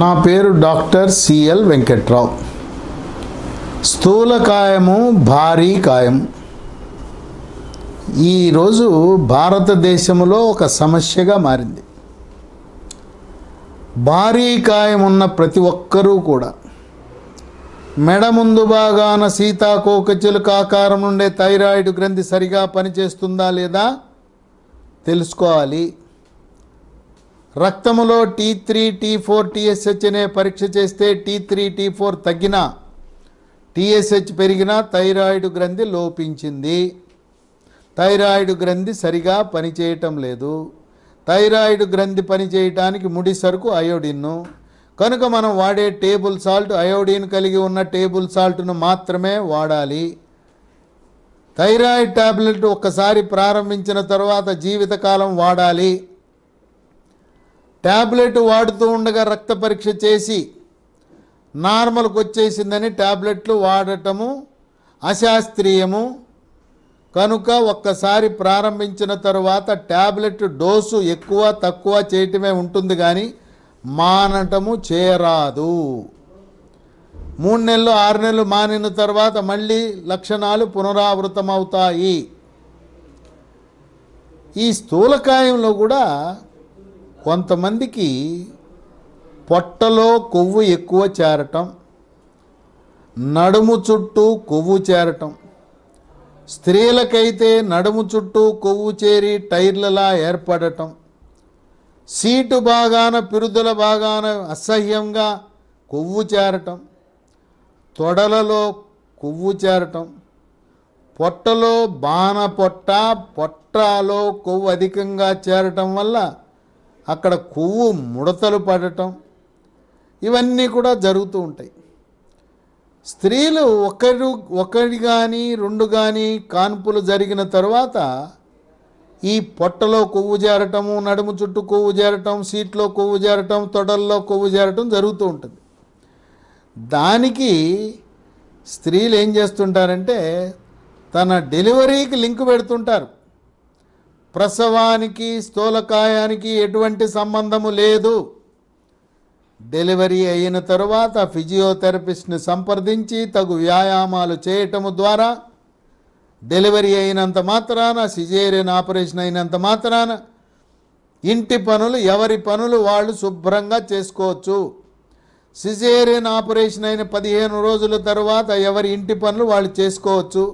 నా పేరు doctor CL Venkatrao స్థూలకాయము భారీ కాయం ఈరోజు భారతదేశంలో ఒక సమస్యగా మారింది భారీ కాయం ఉన్న ప్రతి ఒక్కరూ కూడా మెడ ముందు భాగాన సీతాకోకచిలుక ఆకారం నుండే థైరాయిడ్ గ్రంథి సరిగా పనిచేస్తుందా లేదా తెలుసుకోవాలి రక్తములో T three T four TSH అనే పరీక్ష చేస్తే టీ త్రీ టీ ఫోర్ తగ్గినా టీఎస్హెచ్ పెరిగినా థైరాయిడ్ గ్రంథి లోపించింది థైరాయిడ్ గ్రంథి సరిగా పనిచేయటం లేదు థైరాయిడ్ గ్రంథి పనిచేయటానికి ముడి సరుకు అయోడిన్ను కనుక మనం వాడే టేబుల్ సాల్ట్ అయోడిన్ కలిగి ఉన్న టేబుల్ సాల్ట్ను మాత్రమే వాడాలి థైరాయిడ్ ట్యాబ్లెట్ ఒక్కసారి ప్రారంభించిన తర్వాత జీవితకాలం వాడాలి ట్యాబ్లెట్ వాడుతూ ఉండగా రక్త పరీక్ష చేసి నార్మల్కి వచ్చేసిందని ట్యాబ్లెట్లు వాడటము అశాస్త్రీయము కనుక ఒక్కసారి ప్రారంభించిన తరువాత ట్యాబ్లెట్ డోసు ఎక్కువ తక్కువ చేయటమే ఉంటుంది కానీ మానటము చేరాదు మూడు నెలలు ఆరు నెలలు మానిన తర్వాత మళ్ళీ లక్షణాలు పునరావృతమవుతాయి ఈ స్థూలకాయంలో కూడా కొంతమందికి పొట్టలో కొవ్వు ఎక్కువ చేరటం నడుము చుట్టూ కొవ్వు చేరటం స్త్రీలకైతే నడుము చుట్టూ కొవ్వు చేరి టైర్లలా ఏర్పడటం సీటు బాగాన పిరుదల బాగాన అసహ్యంగా కొవ్వు చేరటం తొడలలో కొవ్వు చేరటం పొట్టలో బాణ పొట్ట పొట్టలో కొవ్వు అధికంగా చేరటం వల్ల అక్కడ కొవ్వు ముడతలు పడటం ఇవన్నీ కూడా జరుగుతూ ఉంటాయి స్త్రీలు ఒకరు ఒకటి కానీ రెండు కానీ కాన్పులు జరిగిన తర్వాత ఈ పొట్టలో కొవ్వు చేరటము నడుము చుట్టూ కొవ్వు చేరటం సీట్లో కొవ్వు చేరటం తొడల్లో కొవ్వు చేరటం జరుగుతూ ఉంటుంది దానికి స్త్రీలు ఏం చేస్తుంటారంటే తన డెలివరీకి లింక్ పెడుతుంటారు ప్రసవానికి స్థూలకాయానికి ఎటువంటి సంబంధము లేదు డెలివరీ అయిన తరువాత ఫిజియోథెరపిస్ట్ని సంప్రదించి తగు వ్యాయామాలు చేయటము ద్వారా డెలివరీ అయినంత మాత్రాన సిజేరియన్ ఆపరేషన్ అయినంత మాత్రాన ఇంటి పనులు ఎవరి పనులు వాళ్ళు శుభ్రంగా చేసుకోవచ్చు సిజేరియన్ ఆపరేషన్ అయిన పదిహేను రోజుల తర్వాత ఎవరి ఇంటి పనులు వాళ్ళు చేసుకోవచ్చు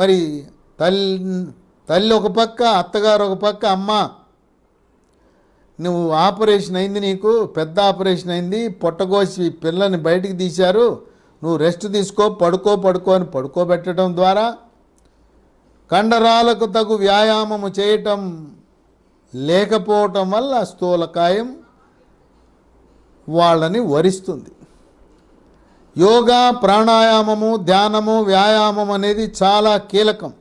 మరి తల్లి తల్లి ఒక పక్క అత్తగారు ఒక పక్క అమ్మ నువ్వు ఆపరేషన్ అయింది నీకు పెద్ద ఆపరేషన్ అయింది పొట్టగోసి పిల్లని బయటికి తీశారు నువ్వు రెస్ట్ తీసుకో పడుకో పడుకో అని పడుకోబెట్టడం ద్వారా కండరాలకు తగు వ్యాయామము చేయటం లేకపోవటం వల్ల స్థూలకాయం వాళ్ళని వరిస్తుంది యోగా ప్రాణాయామము ధ్యానము వ్యాయామం అనేది చాలా కీలకం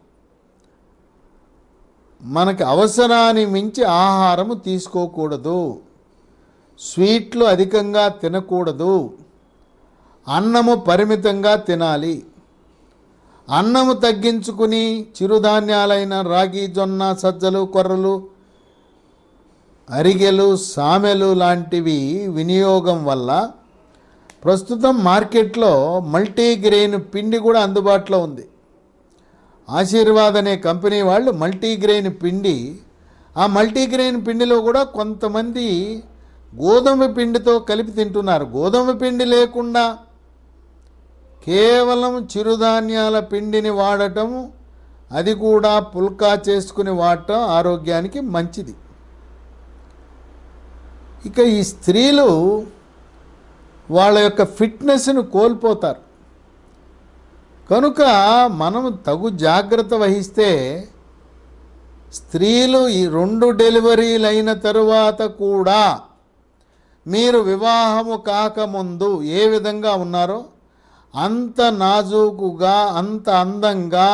మనకు అవసరాన్ని మించి ఆహారము తీసుకోకూడదు స్వీట్లు అధికంగా తినకూడదు అన్నము పరిమితంగా తినాలి అన్నము తగ్గించుకుని చిరుధాన్యాలైన రాగి జొన్న సజ్జలు కొర్రలు అరిగెలు సామెలు లాంటివి వినియోగం వల్ల ప్రస్తుతం మార్కెట్లో మల్టీగ్రెయిన్ పిండి కూడా అందుబాటులో ఉంది ఆశీర్వాద్ అనే కంపెనీ వాళ్ళు మల్టీగ్రెయిన్ పిండి ఆ మల్టీగ్రెయిన్ పిండిలో కూడా కొంతమంది గోధుమ పిండితో కలిపి తింటున్నారు గోధుమ పిండి లేకుండా కేవలం చిరుధాన్యాల పిండిని వాడటం అది కూడా పుల్కా చేసుకుని వాడటం ఆరోగ్యానికి మంచిది ఇక ఈ స్త్రీలు వాళ్ళ యొక్క ఫిట్నెస్ను కోల్పోతారు కనుక మనం తగు జాగ్రత్త వహిస్తే స్త్రీలు ఈ రెండు డెలివరీలు అయిన తరువాత కూడా మీరు వివాహము కాకముందు ఏ విధంగా ఉన్నారో అంత నాజూకుగా అంత అందంగా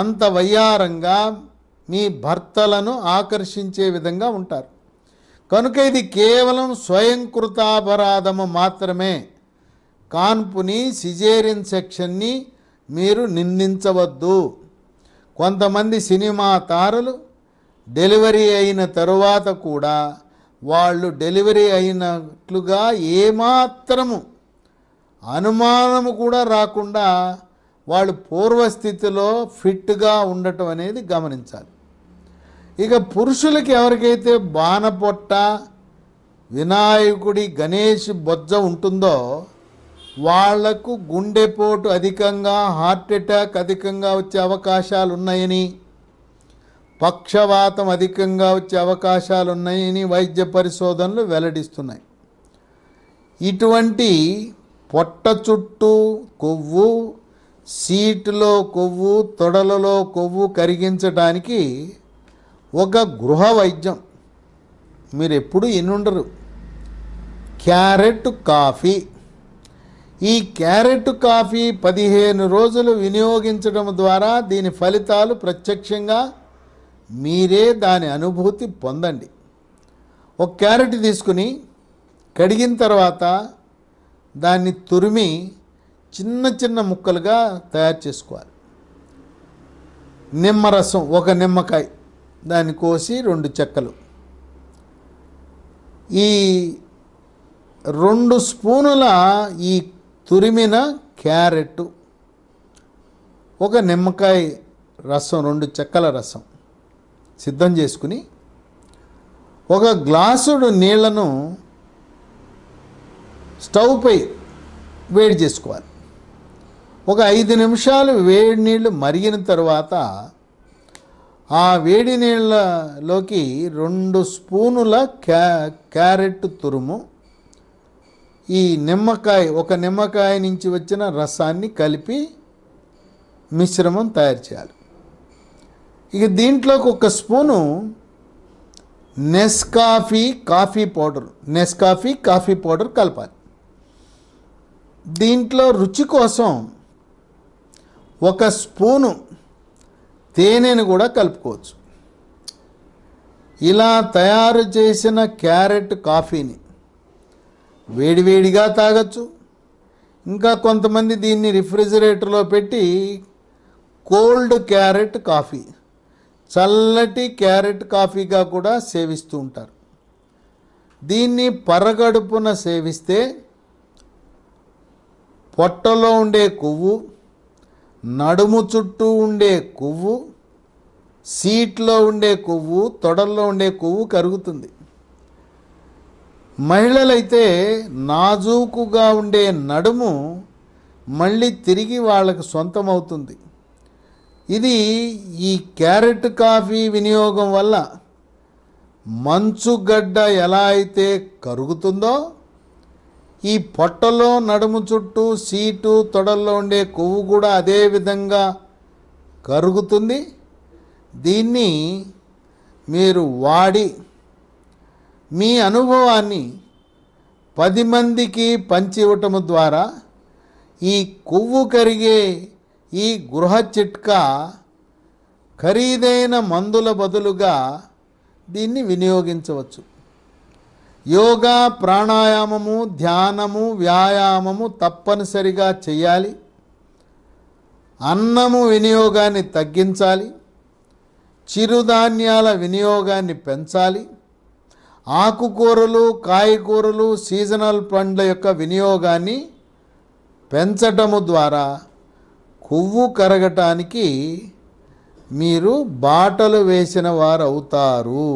అంత వయ్యారంగా మీ భర్తలను ఆకర్షించే విధంగా ఉంటారు కనుక ఇది కేవలం స్వయంకృతాపరాధము మాత్రమే కాన్పుని సిజేరియన్ సెక్షన్ని మీరు నిందించవద్దు కొంతమంది సినిమా తారలు డెలివరీ అయిన తరువాత కూడా వాళ్ళు డెలివరీ అయినట్లుగా ఏమాత్రము అనుమానము కూడా రాకుండా వాళ్ళు పూర్వస్థితిలో ఫిట్గా ఉండటం అనేది గమనించాలి ఇక పురుషులకి ఎవరికైతే బాణపొట్ట వినాయకుడి గణేష్ బొజ్జ ఉంటుందో వాళ్లకు గుండెపోటు అధికంగా హార్ట్ అటాక్ అధికంగా వచ్చే అవకాశాలు ఉన్నాయని పక్షవాతం అధికంగా వచ్చే అవకాశాలు ఉన్నాయని వైద్య పరిశోధనలు వెల్లడిస్తున్నాయి ఇటువంటి పొట్ట చుట్టూ కొవ్వు సీటులో కొవ్వు తొడలలో కొవ్వు కరిగించడానికి ఒక గృహ వైద్యం మీరు ఎప్పుడు ఎన్నుండరు క్యారెట్ కాఫీ ఈ క్యారెట్ కాఫీ పదిహేను రోజులు వినియోగించడం ద్వారా దీని ఫలితాలు ప్రత్యక్షంగా మీరే దాని అనుభూతి పొందండి ఒక క్యారెట్ తీసుకుని కడిగిన తర్వాత దాన్ని తురిమి చిన్న చిన్న ముక్కలుగా తయారు చేసుకోవాలి నిమ్మరసం ఒక నిమ్మకాయ దాన్ని కోసి రెండు చెక్కలు ఈ రెండు స్పూనుల ఈ తురిమిన క్యారెట్ ఒక నిమ్మకాయ రసం రెండు చెక్కల రసం సిద్ధం చేసుకుని ఒక గ్లాసుడు నీళ్లను స్టవ్పై వేడి చేసుకోవాలి ఒక ఐదు నిమిషాలు వేడి నీళ్లు మరిగిన తర్వాత ఆ వేడి నీళ్ళలోకి రెండు స్పూనుల క్యా క్యారెట్ తురుము ఈ నిమ్మకాయ ఒక నిమ్మకాయ నుంచి వచ్చిన రసాన్ని కలిపి మిశ్రమం తయారు చేయాలి ఇక దీంట్లోకి ఒక spoon Nescafe coffee powder Nescafe coffee powder కలపాలి దీంట్లో రుచి కోసం ఒక స్పూను తేనెను కూడా కలుపుకోవచ్చు ఇలా తయారు చేసిన క్యారెట్ కాఫీని వేడివేడిగా తాగొచ్చు ఇంకా కొంతమంది దీన్ని రిఫ్రిజిరేటర్లో పెట్టి కోల్డ్ క్యారెట్ కాఫీ చల్లటి క్యారెట్ కాఫీగా కూడా సేవిస్తూ ఉంటారు దీన్ని పరగడుపున సేవిస్తే పొట్టలో ఉండే కొవ్వు నడుము చుట్టూ ఉండే కొవ్వు సీట్లో ఉండే కొవ్వు తొడల్లో ఉండే కొవ్వు కరుగుతుంది మహిళలైతే నాజూకుగా ఉండే నడుము మళ్ళీ తిరిగి వాళ్ళకు సొంతమవుతుంది ఇది ఈ క్యారెట్ కాఫీ వినియోగం వల్ల మంచుగడ్డ ఎలా అయితే కరుగుతుందో ఈ పొట్టలో నడుము చుట్టూ సీటు తొడల్లో ఉండే కొవ్వు కూడా అదే విధంగా కరుగుతుంది దీన్ని మీరు వాడి మీ అనుభవాన్ని పది మందికి ఇవ్వటము ద్వారా ఈ కొవ్వు కరిగే ఈ గృహ చిట్కా ఖరీదైన మందుల బదులుగా దీన్ని వినియోగించవచ్చు యోగా ప్రాణాయామము ధ్యానము వ్యాయామము తప్పనిసరిగా చేయాలి అన్నము వినియోగాన్ని తగ్గించాలి చిరుధాన్యాల వినియోగాన్ని పెంచాలి ఆకుకూరలు కాయకూరలు సీజనల్ పండ్ల యొక్క వినియోగాన్ని పెంచటము ద్వారా కొవ్వు కరగటానికి మీరు బాటలు వేసిన వారు అవుతారు